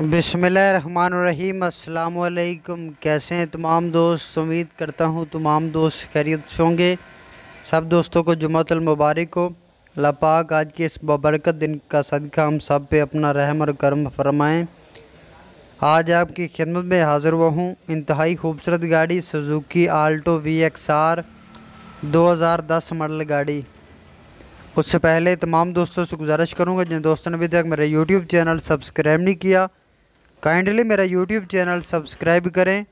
बिसमीम अल्लाम कैसे हैं तमाम दोस्त उम्मीद करता हूँ तमाम दोस्त खैरियत से होंगे सब दोस्तों को जुमतलमबारक हो अल्लाह पाक आज के इस बबरकत दिन का सदका हम सब पे अपना रहम और करम फरमाएँ आज आपकी खिदमत में हाज़िर हुआ हूँ इंतहाई खूबसूरत गाड़ी Suzuki Alto V X R दो हज़ार दस मॉडल गाड़ी उससे पहले तमाम दोस्तों से गुजारिश करूँगा जिन दोस्तों ने अभी तक मेरा यूट्यूब चैनल सब्सक्राइब नहीं किया काइंडली मेरा यूट्यूब चैनल सब्सक्राइब करें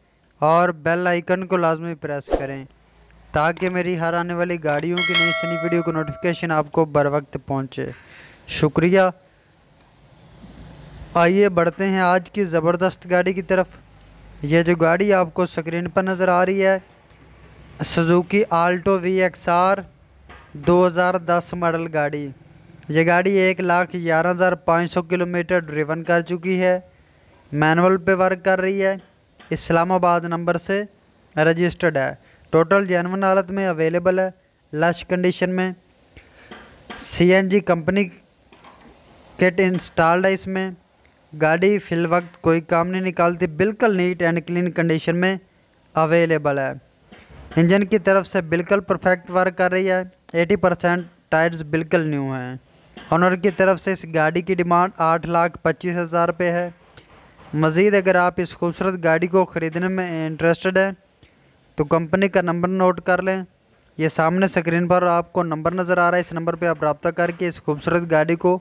और बेल आइकन को लाजमी प्रेस करें ताकि मेरी हर आने वाली गाड़ियों की नई सनी वीडियो को नोटिफिकेशन आपको बर वक्त पहुँचे शुक्रिया आइए बढ़ते हैं आज की ज़बरदस्त गाड़ी की तरफ यह जो गाड़ी आपको स्क्रीन पर नज़र आ रही है Suzuki Alto V X R दो हज़ार दस मॉडल गाड़ी ये गाड़ी एक लाख ग्यारह हज़ार पाँच सौ किलोमीटर ड्रिवन कर चुकी है मैनुअल पे वर्क कर रही है इस्लामाबाद नंबर से रजिस्टर्ड है टोटल जैनवन हालत में अवेलेबल है लश कंडीशन में सीएनजी कंपनी किट इंस्टॉल्ड है इसमें गाड़ी फिल वक्त कोई काम नहीं निकालती बिल्कुल नीट एंड क्लीन कंडीशन में अवेलेबल है इंजन की तरफ से बिल्कुल परफेक्ट वर्क कर रही है 80 परसेंट टायर्स बिल्कुल न्यू हैं ऑनर की तरफ से इस गाड़ी की डिमांड आठ लाख पच्चीस हज़ार रुपये है मज़ीद अगर आप इस खूबसूरत गाड़ी को ख़रीदने में इंटरेस्टेड हैं तो कंपनी का नंबर नोट कर लें ये सामने स्क्रीन पर आपको नंबर नज़र आ रहा है इस नंबर पर आप रबता करके इस खूबसूरत गाड़ी को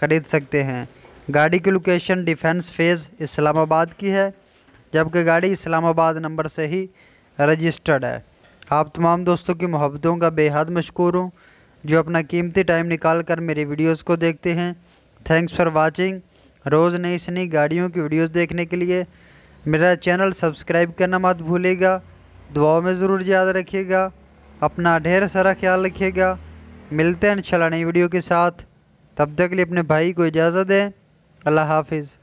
ख़रीद सकते हैं गाड़ी की लोकेशन डिफेंस फेज़ इस्लामाबाद की है जबकि गाड़ी इस्लामाबाद नंबर से ही रजिस्टर्ड है आप तमाम दोस्तों की मोहब्बतों का बेहद मशहूर हूँ जो अपना कीमती टाइम निकाल कर मेरी वीडियोज़ को देखते हैं थैंक्स फॉर वॉचिंग रोज़ नई से नई गाड़ियों की वीडियोस देखने के लिए मेरा चैनल सब्सक्राइब करना मत भूलेगा दुआओं में ज़रूर याद रखिएगा अपना ढेर सारा ख्याल रखिएगा मिलते हैं इंशाल्लाह नई वीडियो के साथ तब तक के लिए अपने भाई को इजाज़त दें अल्लाह हाफिज़